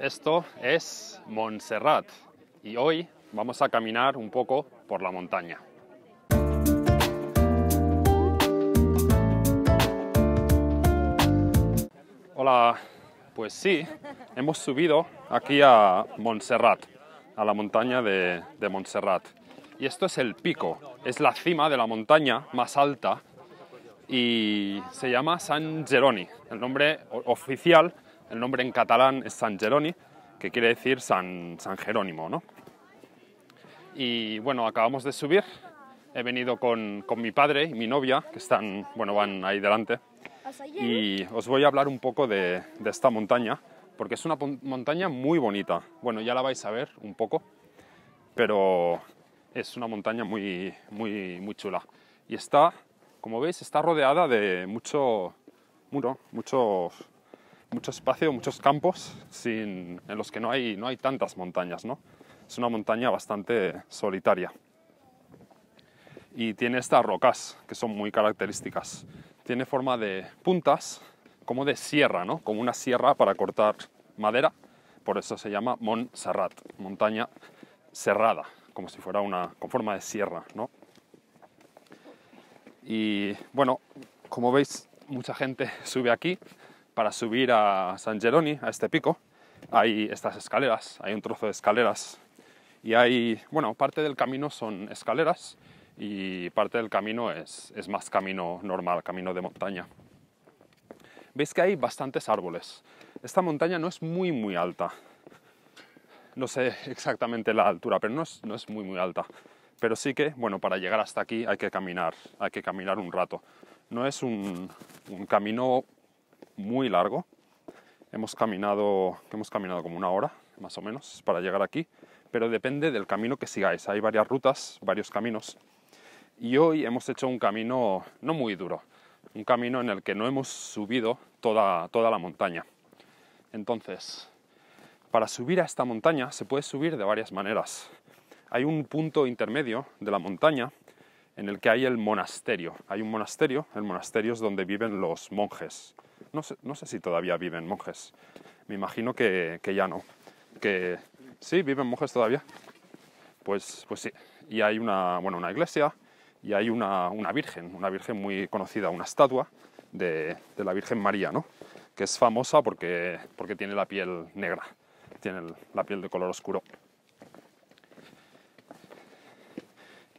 Esto es Montserrat y hoy vamos a caminar un poco por la montaña. Hola, pues sí, hemos subido aquí a Montserrat, a la montaña de, Montserrat. Y esto es el pico, es la cima de la montaña más alta y se llama San Geroni. El nombre oficial el nombre en catalán es San Geroni, que quiere decir San, San Jerónimo, ¿no? Y bueno, acabamos de subir. He venido con, mi padre y mi novia, que están, bueno, van ahí delante. Y os voy a hablar un poco de, esta montaña, porque es una montaña muy bonita. Bueno, ya la vais a ver un poco, pero es una montaña muy, muy, muy chula. Y está, como veis, está rodeada de mucho muro, muchos mucho espacio, muchos campos en los que no hay, no hay tantas montañas, ¿no? Es una montaña bastante solitaria. Y tiene estas rocas que son muy características. Tiene forma de puntas, como de sierra, ¿no? Como una sierra para cortar madera. Por eso se llama Montserrat, montaña cerrada, como si fuera una con forma de sierra, Y bueno, como veis, mucha gente sube aquí para subir a San Geroni, a este pico, hay estas escaleras, hay un trozo de escaleras y hay, bueno, parte del camino son escaleras y parte del camino es, más camino normal, camino de montaña. Veis que hay bastantes árboles. Esta montaña no es muy, muy alta. No sé exactamente la altura, pero no es, muy, muy alta. Pero sí que, bueno, para llegar hasta aquí hay que caminar, hay que caminar un rato. No es un, un camino muy largo. Hemos caminado, hemos caminado como una hora, más o menos, para llegar aquí, pero depende del camino que sigáis. Hay varias rutas, varios caminos, y hoy hemos hecho un camino no muy duro, un camino en el que no hemos subido toda, toda la montaña. Entonces, para subir a esta montaña se puede subir de varias maneras. Hay un punto intermedio de la montaña en el que hay el monasterio. Hay un monasterio, el monasterio es donde viven los monjes. No sé, si todavía viven monjes. Me imagino que, ya no. Que sí, viven monjes todavía. Pues, pues sí. Y hay una, bueno, una iglesia y hay una, virgen, una virgen muy conocida, una estatua de, de, la Virgen María, ¿no? Que es famosa porque, porque tiene la piel negra, tiene la piel de color oscuro.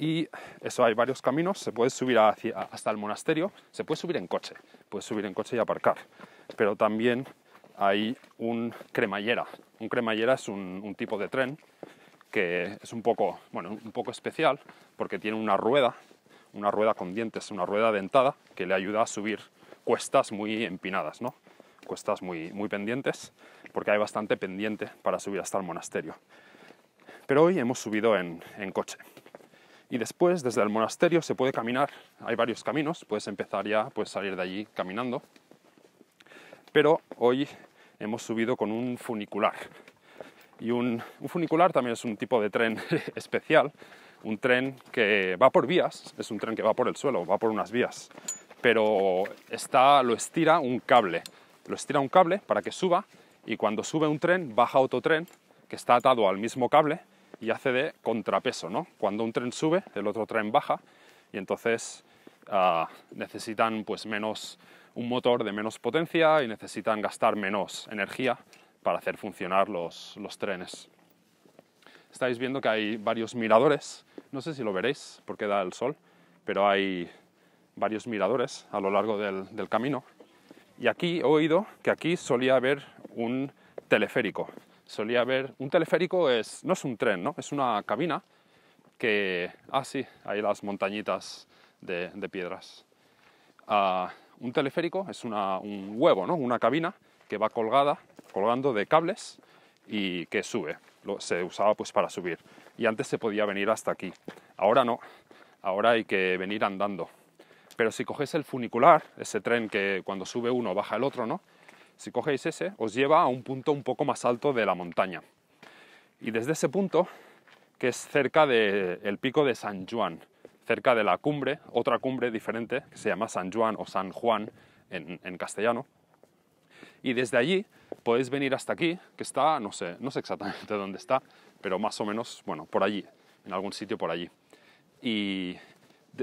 Y eso hay varios caminos, se puede subir hasta el monasterio, se puede subir en coche, puedes subir en coche y aparcar, pero también hay un cremallera. Un cremallera es un, tipo de tren que es un poco, bueno, un poco especial porque tiene una rueda, una rueda con dientes, una rueda dentada que le ayuda a subir cuestas muy empinadas, ¿no? Cuestas muy, muy pendientes, porque hay bastante pendiente para subir hasta el monasterio. Pero hoy hemos subido en coche y después desde el monasterio se puede caminar, hay varios caminos, puedes empezar ya, puedes salir de allí caminando, pero hoy hemos subido con un funicular y un, funicular también es un tipo de tren especial, un tren que va por vías, es un tren que va por el suelo, va por unas vías, pero está, lo estira un cable, lo estira un cable para que suba y cuando sube un tren baja otro tren que está atado al mismo cable y hace de contrapeso, ¿no? Cuando un tren sube, el otro tren baja y entonces ah, necesitan pues menos un motor de menos potencia y necesitan gastar menos energía para hacer funcionar los, trenes. Estáis viendo que hay varios miradores, no sé si lo veréis porque da el sol, pero hay varios miradores a lo largo del, del camino. Y aquí he oído que aquí solía haber un teleférico, solía ver... Un teleférico es, no es un tren, ¿no? Es una cabina que... Ah, sí, hay las montañitas de, piedras. Ah, un teleférico es una, un huevo, ¿no? Una cabina que va colgada, colgando de cables y que sube. se usaba pues para subir. Y antes se podía venir hasta aquí. Ahora no. Ahora hay que venir andando. Pero si coges el funicular, ese tren que cuando sube uno baja el otro, ¿no? Si cogéis ese, os lleva a un punto un poco más alto de la montaña. Y desde ese punto, que es cerca del pico de San Juan, cerca de la cumbre, otra cumbre diferente, que se llama San Juan o San Juan en, en castellano. Y desde allí podéis venir hasta aquí, que está, no sé, no sé exactamente dónde está, pero más o menos, bueno, por allí, en algún sitio por allí. Y,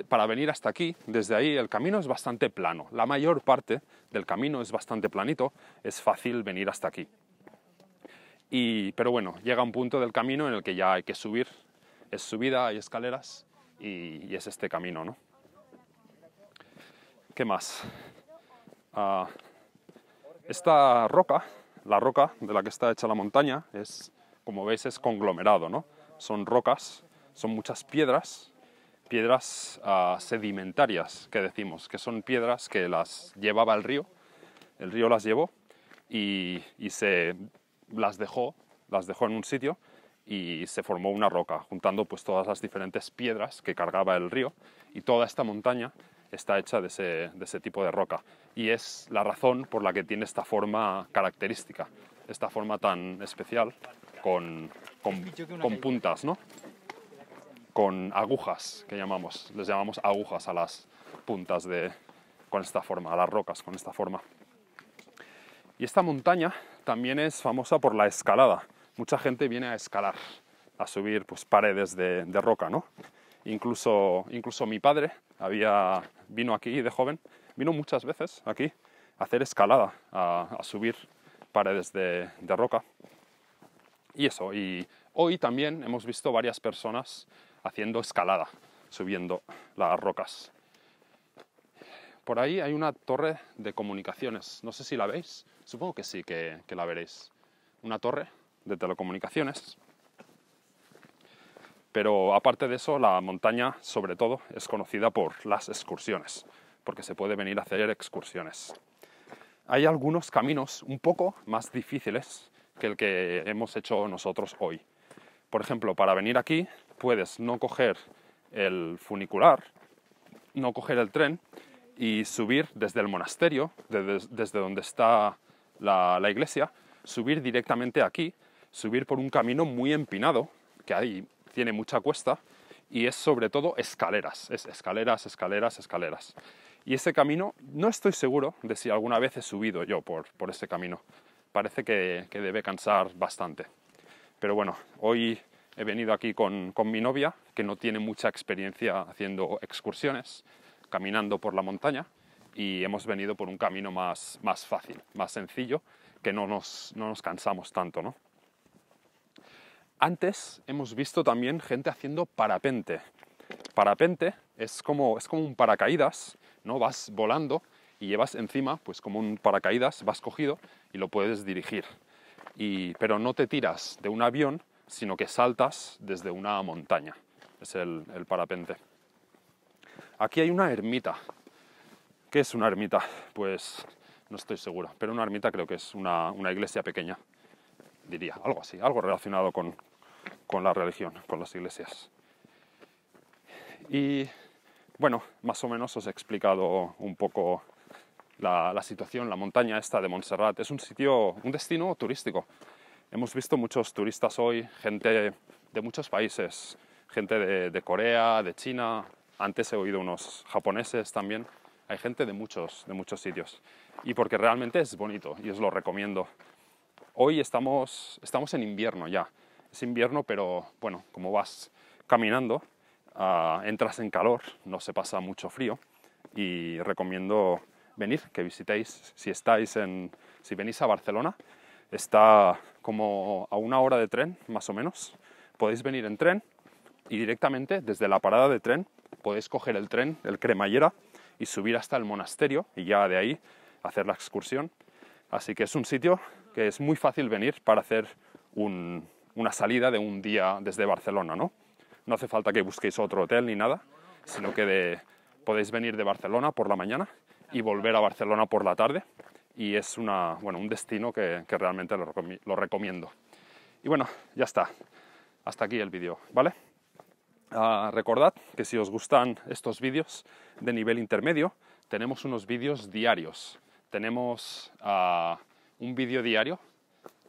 para venir hasta aquí, desde ahí el camino es bastante plano. La mayor parte del camino es bastante planito, es fácil venir hasta aquí. pero bueno, llega un punto del camino en el que ya hay que subir. Es subida, hay escaleras y, es este camino, ¿no? ¿Qué más? Ah, esta roca, la roca de la que está hecha la montaña, es, como veis, es conglomerado, ¿no? Son rocas, son muchas piedras piedras ah, sedimentarias, que decimos, que son piedras que las llevaba el río, el río las llevó y, se las dejó, las dejó en un sitio y se formó una roca, juntando pues todas las diferentes piedras que cargaba el río y toda esta montaña está hecha de ese, tipo de roca y es la razón por la que tiene esta forma característica, esta forma tan especial con, con, con puntas, ¿no? con agujas, que llamamos, les llamamos agujas a las puntas de, con esta forma, a las rocas con esta forma. Y esta montaña también es famosa por la escalada. Mucha gente viene a escalar, a subir pues, paredes de, roca, ¿no? Incluso, incluso mi padre había, vino aquí de joven, vino muchas veces aquí a hacer escalada, a, subir paredes de roca. Y eso, y hoy también hemos visto varias personas haciendo escalada, subiendo las rocas. Por ahí hay una torre de comunicaciones, no sé si la veis, supongo que sí, que, la veréis. Una torre de telecomunicaciones. Pero aparte de eso, la montaña sobre todo es conocida por las excursiones, porque se puede venir a hacer excursiones. Hay algunos caminos un poco más difíciles que el que hemos hecho nosotros hoy. Por ejemplo, para venir aquí puedes no coger el funicular, no coger el tren y subir desde el monasterio, desde, donde está la, iglesia, subir directamente aquí, subir por un camino muy empinado, que ahí tiene mucha cuesta, y es sobre todo escaleras, es escaleras, escaleras, escaleras. Y ese camino, no estoy seguro de si alguna vez he subido yo por, por ese camino. Parece que, que debe cansar bastante. Pero bueno, hoy he venido aquí con, mi novia, que no tiene mucha experiencia haciendo excursiones, caminando por la montaña, y hemos venido por un camino más, fácil, más sencillo, que no nos, no nos cansamos tanto, ¿no? Antes hemos visto también gente haciendo parapente. Parapente es como, es como un paracaídas, ¿no? Vas volando y llevas encima, pues como un paracaídas, vas cogido y lo puedes dirigir. Y, pero no te tiras de un avión, sino que saltas desde una montaña. Es el, parapente. Aquí hay una ermita. ¿Qué es una ermita? Pues no estoy seguro, pero una ermita creo que es una, iglesia pequeña, diría, algo así, algo relacionado con, la religión, con las iglesias. Y bueno, más o menos os he explicado un poco la, la, situación, la montaña esta de Montserrat. Es un sitio, un destino turístico. Hemos visto muchos turistas hoy, gente de muchos países, gente de, Corea, de China, antes he oído unos japoneses también. Hay gente de muchos, de muchos sitios. Y porque realmente es bonito y os lo recomiendo. Hoy estamos, estamos en invierno ya. Es invierno, pero bueno, como vas caminando, ah, entras en calor, no se pasa mucho frío. Y recomiendo venir, que visitéis, si estáis en, si venís a Barcelona, Está como a una hora de tren, más o menos. Podéis venir en tren y directamente desde la parada de tren podéis coger el tren, el cremallera, y subir hasta el monasterio y ya de ahí hacer la excursión. Así que es un sitio que es muy fácil venir para hacer una salida de un día desde Barcelona, ¿no? No hace falta que busquéis otro hotel ni nada, sino que podéis venir de Barcelona por la mañana y volver a Barcelona por la tarde y es una, bueno, un destino que, que realmente lo, recomiendo. Y bueno, ya está. Hasta aquí el vídeo, ¿vale? Ah, recordad que si os gustan estos vídeos de nivel intermedio, tenemos unos vídeos diarios. Tenemos ah, un vídeo diario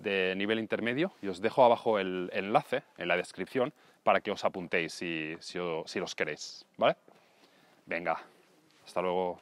de nivel intermedio y os dejo abajo el enlace en la descripción para que os apuntéis si, si, si los queréis, ¿vale? Venga, hasta luego.